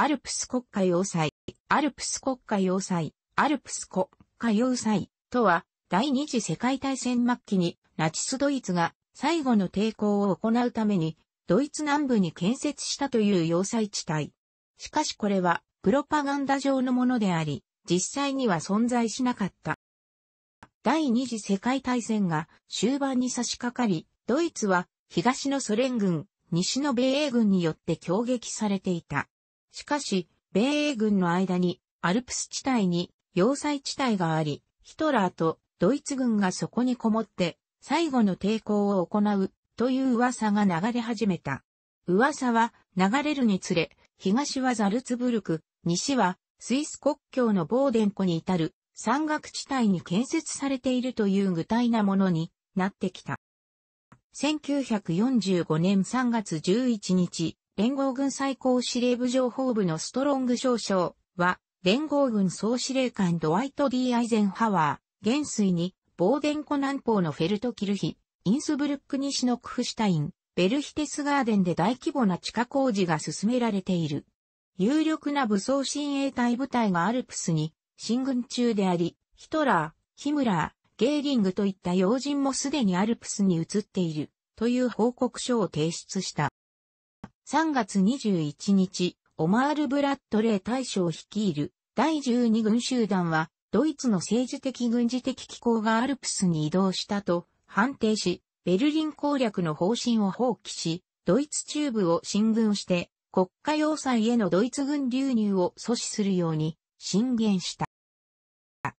アルプス国家要塞、アルプス国家要塞、アルプス国家要塞とは、第二次世界大戦末期にナチスドイツが最後の抵抗を行うために、ドイツ南部に建設したという要塞地帯。しかしこれは、プロパガンダ上のものであり、実際には存在しなかった。第二次世界大戦が終盤に差し掛かり、ドイツは東のソ連軍、西の米英軍によって攻撃されていた。しかし、米英軍の間にアルプス地帯に要塞地帯があり、ヒトラーとドイツ軍がそこにこもって最後の抵抗を行うという噂が流れ始めた。噂は流れるにつれ、東はザルツブルク、西はスイス国境のボーデン湖に至る山岳地帯に建設されているという具体なものになってきた。1945年3月11日、連合軍最高司令部情報部のストロング少将は、連合軍総司令官ドワイト・ D・ アイゼンハワー、元帥に、ボーデン湖南方のフェルト・キルヒ、インスブルック西のクフシュタイン、ベルヒテスガーデンで大規模な地下工事が進められている。有力な武装親衛隊部隊がアルプスに進軍中であり、ヒトラー、ヒムラー、ゲーリングといった要人もすでにアルプスに移っているという報告書を提出した。3月21日、オマール・ブラッドレー大将率いる第12軍集団は、ドイツの政治的軍事的機構がアルプスに移動したと判定し、ベルリン攻略の方針を放棄し、ドイツ中部を進軍して、国家要塞へのドイツ軍流入を阻止するように進言した。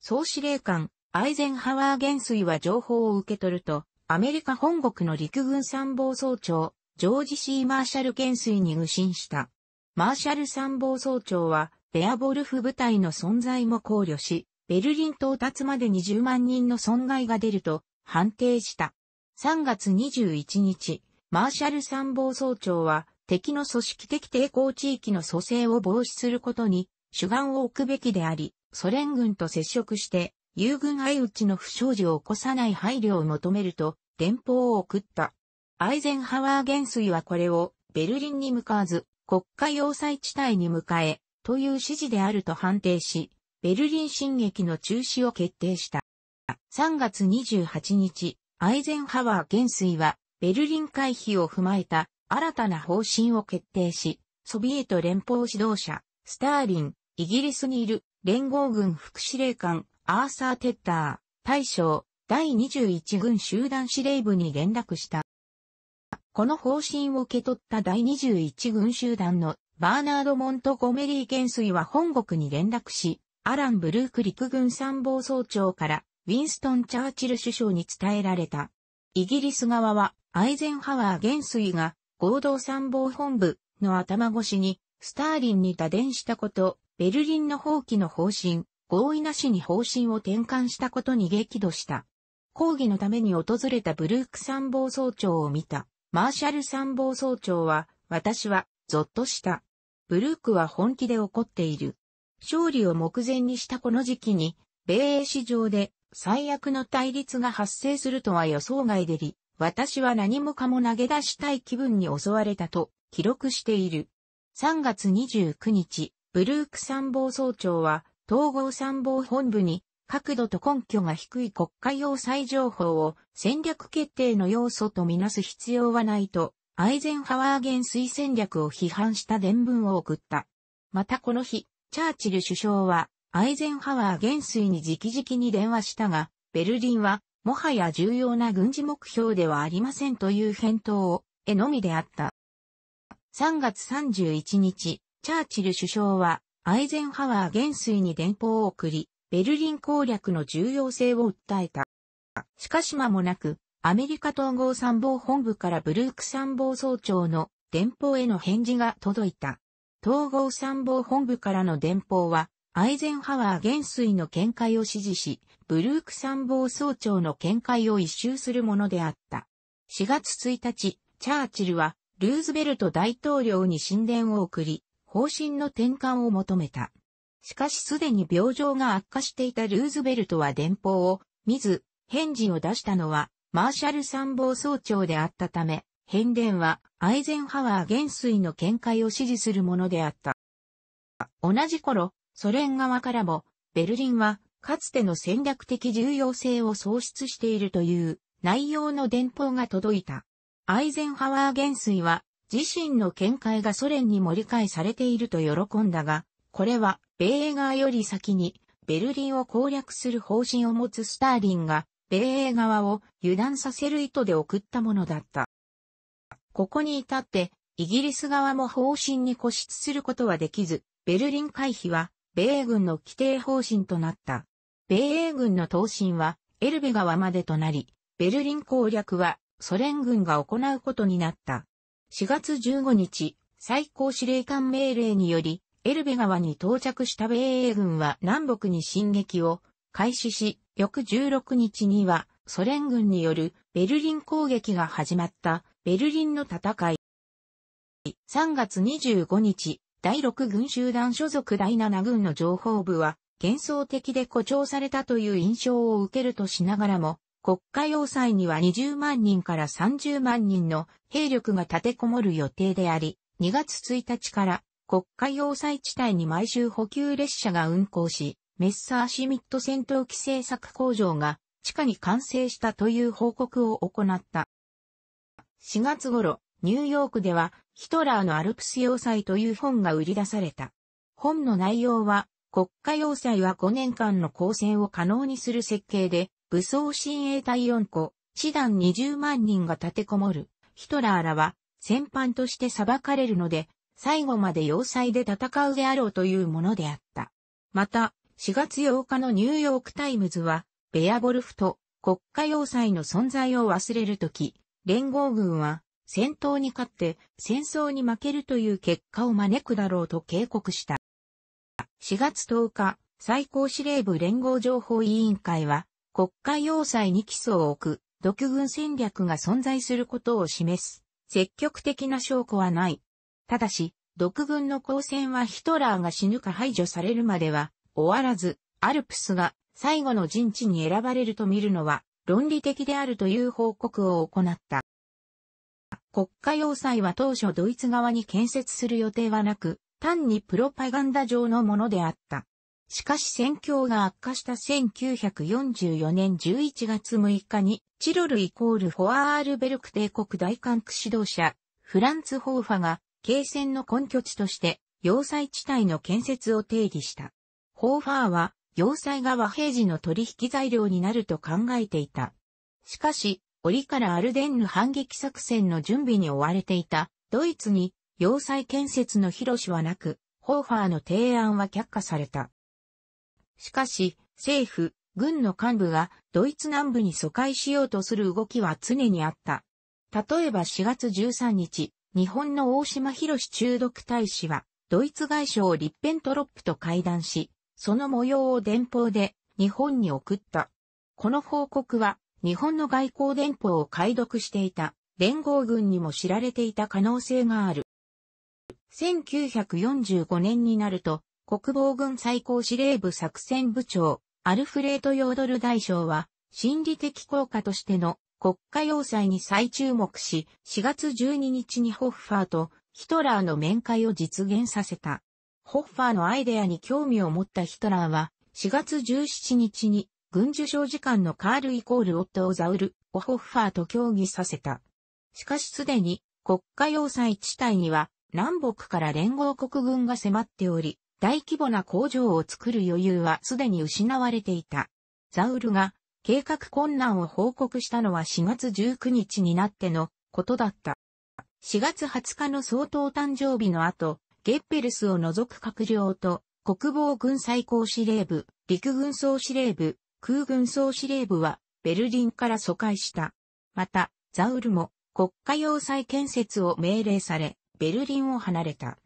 総司令官、アイゼンハワー元帥は情報を受け取ると、アメリカ本国の陸軍参謀総長、ジョージ・ C・ マーシャル懸水に愚心した。マーシャル参謀総長は、ベアボルフ部隊の存在も考慮し、ベルリン到達まで2 0万人の損害が出ると判定した。3月21日、マーシャル参謀総長は、敵の組織的抵抗地域の蘇生を防止することに主眼を置くべきであり、ソ連軍と接触して、友軍相打ちの不祥事を起こさない配慮を求めると、電報を送った。アイゼンハワー元帥はこれをベルリンに向かわず国家要塞地帯に迎えという指示であると判定し、ベルリン進撃の中止を決定した。3月28日、アイゼンハワー元帥はベルリン回避を踏まえた新たな方針を決定し、ソビエト連邦指導者、スターリン、イギリスにいる連合軍副司令官、アーサー・テッター、大将、第21軍集団司令部に連絡した。この方針を受け取った第21軍集団のバーナード・モントゴメリー元帥は本国に連絡し、アラン・ブルーク陸軍参謀総長からウィンストン・チャーチル首相に伝えられた。イギリス側はアイゼンハワー元帥が合同参謀本部の頭越しにスターリンに打電したこと、ベルリンの放棄の方針、合意なしに方針を転換したことに激怒した。抗議のために訪れたブルーク参謀総長を見たマーシャル参謀総長は、私は、ゾッとした。ブルークは本気で怒っている。勝利を目前にしたこの時期に、米英市場で最悪の対立が発生するとは予想外でり、私は何もかも投げ出したい気分に襲われたと記録している。3月29日、ブルーク参謀総長は統合参謀本部に角度と根拠が低い国家要塞情報を戦略決定の要素とみなす必要はないと、アイゼンハワー元帥戦略を批判した伝文を送った。またこの日、チャーチル首相は、アイゼンハワー元帥に直々に電話したが、ベルリンは、もはや重要な軍事目標ではありませんという返答を、えのみであった。3月31日、チャーチル首相は、アイゼンハワー元帥に電報を送り、ベルリン攻略の重要性を訴えた。しかし間もなく、アメリカ統合参謀本部からブルーク参謀総長の電報への返事が届いた。統合参謀本部からの電報は、アイゼンハワー元帥の見解を支持し、ブルーク参謀総長の見解を一周するものであった。4月1日、チャーチルは、ルーズベルト大統領に神殿を送り、方針の転換を求めた。しかしすでに病状が悪化していたルーズベルトは電報を見ず、返事を出したのはマーシャル参謀総長であったため、変電はアイゼンハワー元帥の見解を支持するものであった。同じ頃、ソ連側からも、ベルリンはかつての戦略的重要性を喪失しているという内容の電報が届いた。アイゼンハワー元帥は自身の見解がソ連に盛り返されていると喜んだが、これは米英側より先にベルリンを攻略する方針を持つスターリンが、米英側を油断させる意図で送ったものだった。ここに至って、イギリス側も方針に固執することはできず、ベルリン回避は、米英軍の規定方針となった。米英軍の東進は、エルベ川までとなり、ベルリン攻略は、ソ連軍が行うことになった。4月15日、最高司令官命令により、エルベ川に到着した米英軍は南北に進撃を開始し、翌16日にはソ連軍によるベルリン攻撃が始まったベルリンの戦い。3月25日、第6軍集団所属第7軍の情報部は幻想的で誇張されたという印象を受けるとしながらも、国家要塞には20万人から30万人の兵力が立てこもる予定であり、2月1日から国家要塞地帯に毎週補給列車が運行し、メッサーシミット戦闘機製作工場が地下に完成したという報告を行った。4月頃、ニューヨークではヒトラーのアルプス要塞という本が売り出された。本の内容は国家要塞は5年間の交戦を可能にする設計で、武装親衛隊4個、師団20万人が立てこもる。ヒトラーらは戦犯として裁かれるので、最後まで要塞で戦うであろうというものであった。また、4月8日のニューヨークタイムズは、ベアボルフと国家要塞の存在を忘れるとき、連合軍は戦闘に勝って戦争に負けるという結果を招くだろうと警告した。4月10日、最高司令部連合情報委員会は、国家要塞に基礎を置く、独軍戦略が存在することを示す、積極的な証拠はない、ただし、独軍の交戦はヒトラーが死ぬか排除されるまでは終わらず、アルプスが最後の陣地に選ばれると見るのは論理的であるという報告を行った。国家要塞は当初ドイツ側に建設する予定はなく、単にプロパガンダ上のものであった。しかし戦況が悪化した1944年11月6日に、チロルイコールフォアールベルク帝国大艦区指導者、フランツ・ホーファが経戦の根拠地として、要塞地帯の建設を定義した。ホーファーは、要塞が和平時の取引材料になると考えていた。しかし、折からアルデンヌ反撃作戦の準備に追われていた、ドイツに、要塞建設の広しはなく、ホーファーの提案は却下された。しかし、政府、軍の幹部がドイツ南部に疎開しようとする動きは常にあった。例えば4月13日、日本の大島博士中毒大使は、ドイツ外相リッペントロップと会談し、その模様を電報で日本に送った。この報告は、日本の外交電報を解読していた連合軍にも知られていた可能性がある。1945年になると、国防軍最高司令部作戦部長、アルフレート・ヨードル大将は、心理的効果としての国家要塞に再注目し、4月12日にホッファーとヒトラーの面会を実現させた。ホッファーのアイデアに興味を持ったヒトラーは、4月17日に軍需省時間のカールイコールオットオザウルオホッファーと協議させた。しかしすでに国家要塞地帯には南北から連合国軍が迫っており、大規模な工場を作る余裕はすでに失われていた。ザウルが計画困難を報告したのは4月19日になってのことだった。4月20日の総統誕生日の後、ゲッペルスを除く閣僚と国防軍最高司令部、陸軍総司令部、空軍総司令部はベルリンから疎開した。また、ザウルも国家要塞建設を命令され、ベルリンを離れた。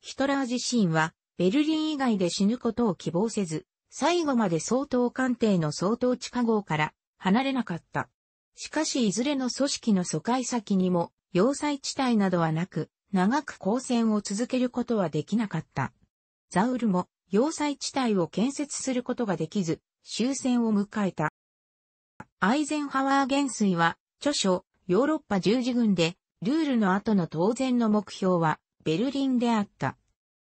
ヒトラー自身は、ベルリン以外で死ぬことを希望せず、最後まで総統官邸の総統地下号から離れなかった。しかしいずれの組織の疎開先にも要塞地帯などはなく、長く交戦を続けることはできなかった。ザウルも要塞地帯を建設することができず、終戦を迎えた。アイゼンハワー元帥は、著書、ヨーロッパ十字軍で、ルールの後の当然の目標は、ベルリンであった。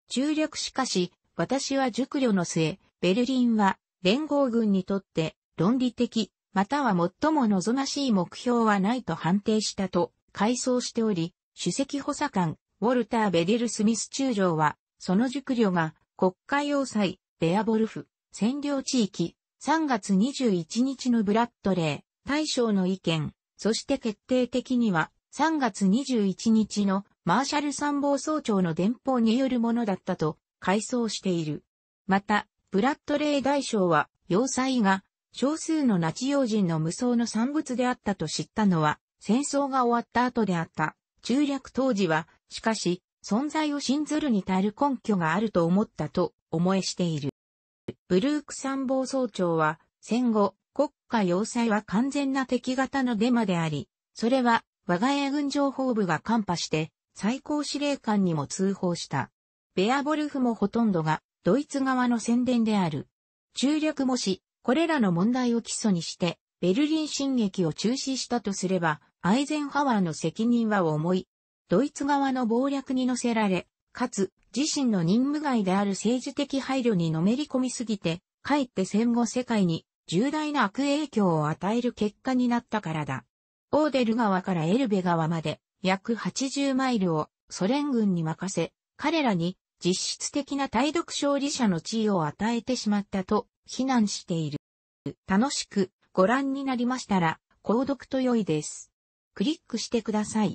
中略しかし、私は熟慮の末、ベルリンは連合軍にとって論理的、または最も望ましい目標はないと判定したと回想しており、主席補佐官、ウォルター・ベデル・スミス中将は、その熟慮が国会要塞、ベアボルフ、占領地域、3月21日のブラッドレー、大将の意見、そして決定的には、3月21日のマーシャル参謀総長の電報によるものだったと回想している。また、ブラッドレー大将は、要塞が、少数のナチ要人の無双の産物であったと知ったのは、戦争が終わった後であった。中略当時は、しかし、存在を信ずるに足る根拠があると思ったと、思えしている。ブルーク参謀総長は、戦後、国家要塞は完全な敵型のデマであり、それは、我が家軍情報部が看破して、最高司令官にも通報した。ベアボルフもほとんどが、ドイツ側の宣伝である。中略もし、これらの問題を基礎にして、ベルリン進撃を中止したとすれば、アイゼンハワーの責任は重い。ドイツ側の謀略に乗せられ、かつ、自身の任務外である政治的配慮にのめり込みすぎて、かえって戦後世界に重大な悪影響を与える結果になったからだ。オーデル川からエルベ川まで約80マイルをソ連軍に任せ、彼らに実質的な対独勝利者の地位を与えてしまったと非難している。楽しくご覧になりましたら、購読と良いです。クリックしてください。